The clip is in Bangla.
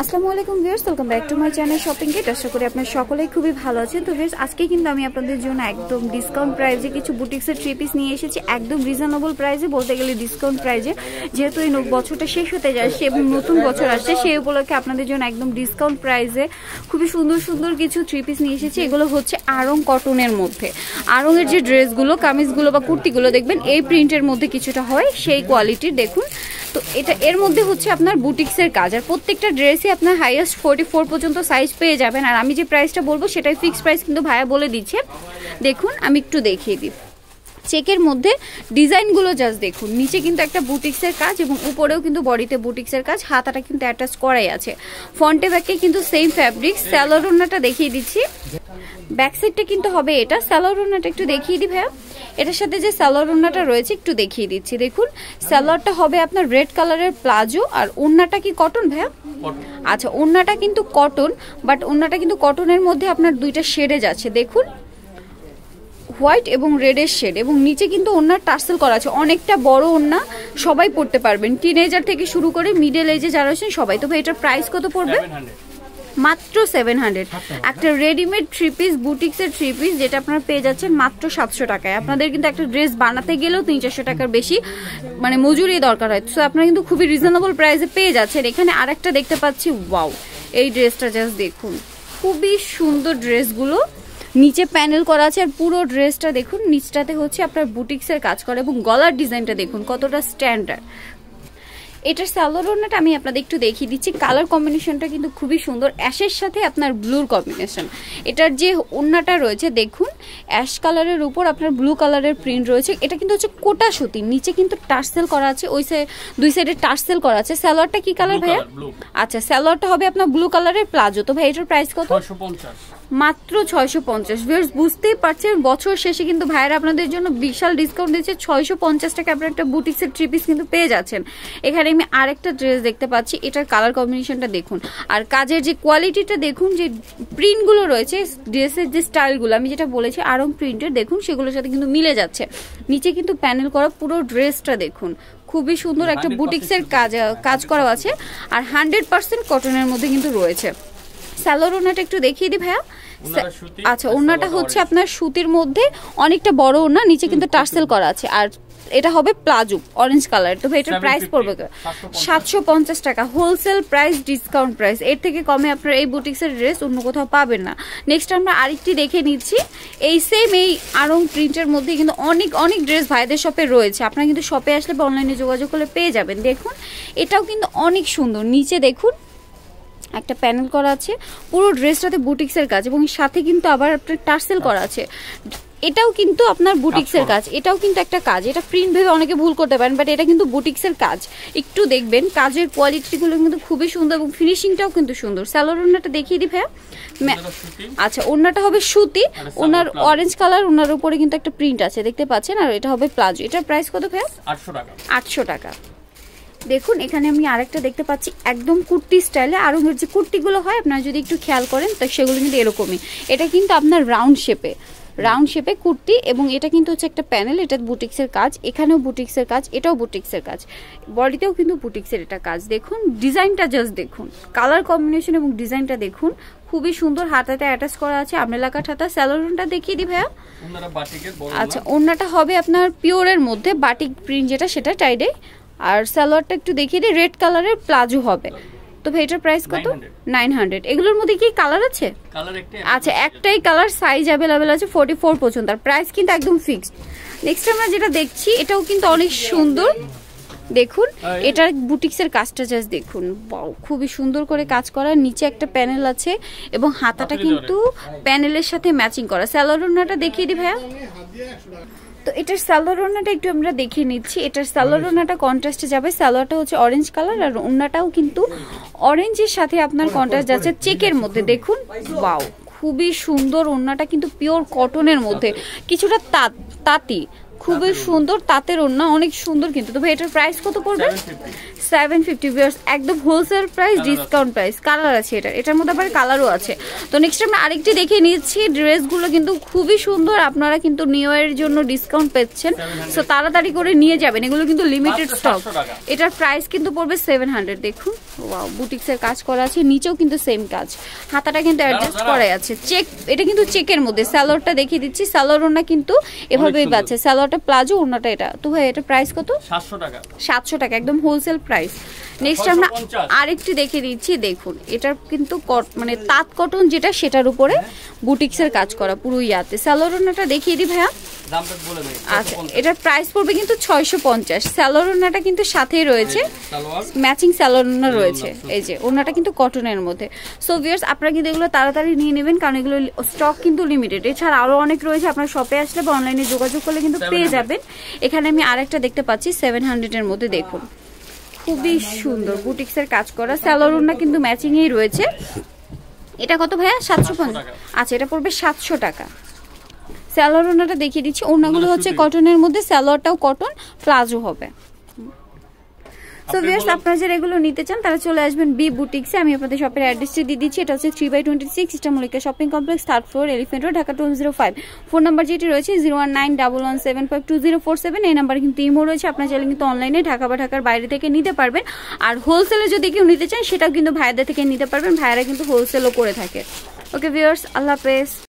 আসসালামু আলাইকুম viewers welcome back to my channel shopping gate আশা করি আপনার সকলেই খুবই ভালো আছেন তো ভিউয়ার্স আজকে কিন্তু আমি আপনাদের জন্য একদম ডিসকাউন্ট প্রাইজে কিছু বুটিক্সের থ্রি পিস নিয়ে এসেছি একদম রিজনেবল প্রাইজে বলতে গেলে ডিসকাউন্ট প্রাইজে যেহেতু এই বছরটা শেষ হতে যাচ্ছে এবং নতুন বছর আসছে সেই উপলক্ষে আপনাদের জন্য একদম ডিসকাউন্ট প্রাইজে খুবই সুন্দর সুন্দর কিছু থ্রি পিস নিয়ে এসেছি এগুলো হচ্ছে আরং কটনের মধ্যে আরঙের যে ড্রেসগুলো কামিজগুলো বা কুর্তিগুলো দেখবেন এই প্রিন্টের মধ্যে কিছুটা হয় সেই কোয়ালিটির দেখুন তো এটা এর মধ্যে হচ্ছে আপনার বুটিক্সের কাজ আর প্রত্যেকটা ড্রেসই আপনার হাইয়েস্ট ফোর্টি ফোর পর্যন্ত সাইজ পেয়ে যাবেন আর আমি যে প্রাইসটা বলবো সেটাই ফিক্সড প্রাইস কিন্তু ভাইয়া বলে দিচ্ছে দেখুন আমি একটু দেখিয়ে দিই চেকের মধ্যে ডিজাইনগুলো জাস্ট দেখুন নিচে কিন্তু একটা বুটিক্সের কাজ এবং উপরেও কিন্তু বডিতে বুটিক্সের কাজ হাতাটা কিন্তু অ্যাটাচ করাই আছে ফ্রন্টে ব্যাগে কিন্তু সেম ফ্যাব্রিক স্যালোরোনাটা দেখিয়ে দিচ্ছি ব্যাক সাইডটা কিন্তু হবে এটা স্যালোয়ার ওনাটা একটু দেখিয়ে দিই ভাইয়া এটার সাথে যে স্যালোয়ার ওনাটা রয়েছে একটু দেখিয়ে দিচ্ছি দেখুন স্যালোয়ারটা হবে আপনার রেড কালারের প্লাজো আর ওনাটা কি কটন ভাইয়া আচ্ছা ওনাটা কিন্তু কটন বাট ওনাটা কিন্তু কটনের মধ্যে আপনার দুইটা শেডে যাচ্ছে দেখুন হোয়াইট এবং রেডের শেড এবং নিচে কিন্তু ওনার টার্সেল করা আছে অনেকটা বড় ওনা সবাই পড়তে পারবেন টিনেজার থেকে শুরু করে মিডল এজে যারা আছেন সবাই তবে এটার প্রাইস কত পড়বে মাত্র সেভেন হান্ড্রেড একটা রেডিমেড থ্রি পিস বুটিক্সের থ্রি পিস যেটা আপনারা পেয়ে যাচ্ছেন মাত্র সাতশো টাকায় আপনাদের কিন্তু একটা ড্রেস বানাতে গেলেও তিন চারশো টাকার বেশি মানে মজুরি দরকার হয় সো আপনারা কিন্তু খুবই রিজনেবল প্রাইসে পেয়ে যাচ্ছেন এখানে আরেকটা দেখতে পাচ্ছি ওয়াও এই ড্রেসটা জাস্ট দেখুন খুবই সুন্দর ড্রেসগুলো নিচে প্যানেল করা আছে আর পুরো ড্রেসটা দেখুন নিচটাতে হচ্ছে আপনার বুটিক্সের কাজ করে এবং গলার ডিজাইনটা দেখুন কতটা স্ট্যান্ডার্ড এটার স্যালোরোনাটা আমি আপনাদের একটু দেখিয়ে দিচ্ছি কালার কম্বিনেশনটা কিন্তু খুবই সুন্দর অ্যাশের সাথে আপনার ব্লুর কম্বিনেশন এটার যে ওড়নাটা রয়েছে দেখুন অ্যাশ কালারের উপর আপনার ব্লু কালারের প্রিন্ট রয়েছে এটা কিন্তু হচ্ছে কোটা সুতির নিচে কিন্তু টার্সেল করা আছে ওই দুই সাইডে টার্সেল করা আছে স্যালোয়ারটা কি কালার ভাইয়া আচ্ছা স্যালোয়ারটা হবে আপনার ব্লু কালারের প্লাজো তো ভাই এটার প্রাইস কত মাত্র ছয়শো পঞ্চাশ ভিউর্স বুঝতেই পারছেন বছর শেষে কিন্তু ভাইয়েরা আপনাদের জন্য বিশাল ডিসকাউন্ট দিচ্ছে ছয়শো পঞ্চাশ টাকা আপনার একটা বুটিক্সের থ্রি পিস কিন্তু পেয়ে যাচ্ছেন এখানে আমি আরেকটা ড্রেস দেখতে পাচ্ছি এটার কালার কম্বিনেশনটা দেখুন আর কাজের যে কোয়ালিটিটা দেখুন যে প্রিন্টগুলো রয়েছে ড্রেসের যে স্টাইলগুলো আমি যেটা বলেছি আরম প্রিন্টের দেখুন সেগুলোর সাথে কিন্তু মিলে যাচ্ছে নিচে কিন্তু প্যানেল করা পুরো ড্রেসটা দেখুন খুবই সুন্দর একটা বুটিক্সের কাজ কাজ করা আছে আর হান্ড্রেড পার্সেন্ট কটনের মধ্যে কিন্তু রয়েছে স্যালোরোনাটা একটু দেখিয়ে দিই ভাইয়া আচ্ছা ওনাটা হচ্ছে আপনার সুতির মধ্যে অনেকটা বড় ওনা নিচে কিন্তু টার্সেল করা আছে আর এটা হবে প্লাজো অরেঞ্জ কালার তো এটার প্রাইস পড়বে সাতশো পঞ্চাশ টাকা হোলসেল প্রাইস ডিসকাউন্ট প্রাইস এর থেকে কমে আপনার এই বুটিক্সের ড্রেস অন্য কোথাও পাবেন না নেক্সট আমরা আরেকটি দেখে নিচ্ছি এই সেম এই আরং প্রিন্টের মধ্যে কিন্তু অনেক অনেক ড্রেস ভাইদের শপে রয়েছে আপনারা কিন্তু শপে আসলে বা অনলাইনে যোগাযোগ করলে পেয়ে যাবেন দেখুন এটাও কিন্তু অনেক সুন্দর নিচে দেখুন একটা প্যানেল করা আছে পুরো ড্রেসটাতে বুটিক্সের কাজ এবং সাথে কিন্তু আবার আপনার টার্সেল আচ্ছা। করা আছে এটাও কিন্তু আপনার আচ্ছা। বুটিক্সের কাজ এটাও কিন্তু একটা কাজ এটা প্রিন্ট ভেবে অনেকে ভুল করতে পারেন বাট এটা কিন্তু বুটিক্সের কাজ একটু দেখবেন কাজের কোয়ালিটিগুলো কিন্তু খুবই সুন্দর এবং ফিনিশিংটাও কিন্তু সুন্দর স্যালোর ওনাটা দেখিয়ে দিই ভাইয়া আচ্ছা ওনাটা হবে সুতি মানে ওনার অরেঞ্জ কালার ওনার উপরে কিন্তু একটা প্রিন্ট আছে দেখতে পাচ্ছেন আর এটা হবে প্লাজো এটার প্রাইস কত ভাইয়া আটশো টাকা আটশো টাকা দেখুন এখানে আমি আরেকটা দেখতে পাচ্ছি একদম কুর্তি স্টাইলে আর যে কুর্তিগুলো হয় আপনারা যদি একটু খেয়াল করেন তো সেগুলো কিন্তু এরকমই এটা কিন্তু আপনার রাউন্ড শেপে রাউন্ড শেপে কুর্তি এবং এটা কিন্তু হচ্ছে একটা প্যানেল এটা বুটিক্সের কাজ এখানেও বুটিক্সের কাজ এটাও বুটিক্সের কাজ বডিতেও কিন্তু বুটিক্সের এটা কাজ দেখুন ডিজাইনটা জাস্ট দেখুন কালার কম্বিনেশন এবং ডিজাইনটা দেখুন খুবই সুন্দর হাতাতে অ্যাটাচ করা আছে আমরেলা কাঠ হাতা স্যালোনটা দেখিয়ে দিই ভাইয়া আচ্ছা ওনাটা হবে আপনার পিওরের মধ্যে বাটিক প্রিন্ট যেটা সেটা টাইডে আর সালোয়ারটা একটু দেখিয়ে দিই রেড কালারের প্লাজো হবে তো এটার প্রাইস কত 900 এগুলোর মধ্যে কি কালার আছে কালার আচ্ছা, একটাই আচ্ছা একটাই কালার সাইজ अवेलेबल আছে 44 পর্যন্ত আর প্রাইস কিন্তু একদম ফিক্সড নেক্সট আমরা যেটা দেখছি এটাও কিন্তু অনেক সুন্দর দেখুন এটার বুটিক্সের কাজটা জাস্ট দেখুন খুবই সুন্দর করে কাজ করা নিচে একটা প্যানেল আছে এবং হাতাটা কিন্তু প্যানেলের সাথে ম্যাচিং করা স্যালোরনাটা দেখিয়ে দিই ভাইয়া তো এটার সালোয়ারোনাটা একটু আমরা দেখিয়ে নিচ্ছি এটার সালোয়ারোনাটা হ্যাঁ। কন্ট্রাস্টে যাবে সালোয়ারটা হচ্ছে অরেঞ্জ কালার আর ওনাটাও কিন্তু অরেঞ্জের সাথে আপনার কন্ট্রাস্ট যাচ্ছে চেকের মধ্যে দেখুন বাউ খুবই সুন্দর ওনাটা কিন্তু পিওর কটনের মধ্যে আচ্ছা। কিছুটা তাঁত তাঁতি খুবই সুন্দর তাঁতের ওড়না অনেক সুন্দর কিন্তু তবে এটার প্রাইস কত পড়বে সেভেন ফিফটি বিয়ার্স একদম wholesale price discount price colour আছে এটা এটার মধ্যে আবার কালারও আছে তো নেক্সট আমরা আরেকটি দেখে নিচ্ছি ড্রেসগুলো কিন্তু খুবই সুন্দর আপনারা কিন্তু নিউ ইয়ারের জন্য ডিসকাউন্ট পেচ্ছেন সো তাড়াতাড়ি করে নিয়ে যাবেন এগুলো কিন্তু লিমিটেড স্টক এটার প্রাইস কিন্তু পড়বে সেভেন হান্ড্রেড দেখুন ওয়াও বুটিক্সের কাজ করা আছে নিচেও কিন্তু সেম কাজ হাতাটা কিন্তু অ্যাডজাস্ট করা আছে চেক এটা কিন্তু চেকের মধ্যে স্যালোয়ারটা দেখিয়ে দিচ্ছি স্যালোয়ার ওনা কিন্তু এভাবেই পাচ্ছে স্যালোয়ারটা প্লাজো ওনাটা এটা তো ভাই এটা প্রাইস কত সাতশো টাকা 700 টাকা একদম হোলসেল প্রাইস নেক্সট আমরা আরেকটি দেখিয়ে দিচ্ছি দেখুন এটার কিন্তু মানে তাঁত কটন যেটা সেটার উপরে বুটিক্সের হ্যাঁ। কাজ করা পুরো ইয়াতে স্যালোয়ার ওনাটা দেখিয়ে দিই ভাইয়া আচ্ছা এটার প্রাইস পড়বে কিন্তু ছয়শো পঞ্চাশ স্যালোর কিন্তু সাথেই রয়েছে ম্যাচিং স্যালোর রয়েছে এই যে ওনাটা কিন্তু কটনের মধ্যে সো ভিয়ার্স আপনারা কিন্তু এগুলো তাড়াতাড়ি নিয়ে নেবেন কারণ এগুলো স্টক কিন্তু লিমিটেড এছাড়া আরও অনেক রয়েছে আপনার শপে আসলে বা অনলাইনে যোগাযোগ করলে কিন্তু পেয়ে যাবেন এখানে আমি আরেকটা দেখতে পাচ্ছি সেভেন হান্ড্রেডের মধ্যে দেখুন খুবই সুন্দর বুটিক্সের কাজ করা স্যালোর ওনা কিন্তু ম্যাচিংয়েই রয়েছে এটা কত ভাইয়া সাতশো পঞ্চাশ আচ্ছা এটা পড়বে সাতশো টাকা স্যালোয়ার ওনাটা দেখিয়ে দিচ্ছি ওনাগুলো হচ্ছে কটনের মধ্যে স্যালোয়ারটাও কটন প্লাজো হবে ভিয়ার্স আপনারা এগুলো নিতে চান চলে আসবেন বি বুটিক্সে আমি আপনাদের শপের অ্যাড্রেসটি দিয়ে দিচ্ছি এটা হচ্ছে three by twenty six shopping complex elephant Dhaka two zero five phone যেটি রয়েছে zero one nine double one seven five two zero four seven এই নাম্বার কিন্তু রয়েছে চাইলে কিন্তু অনলাইনে বাইরে থেকে নিতে পারবেন আর হোলসেলে যদি কেউ নিতে চান সেটাও কিন্তু ভাইয়াদের থেকে নিতে পারবেন ভাইয়ারা কিন্তু হোলসেলও করে থাকে ওকে ভিউয়ার্স আল্লাহ হাফেজ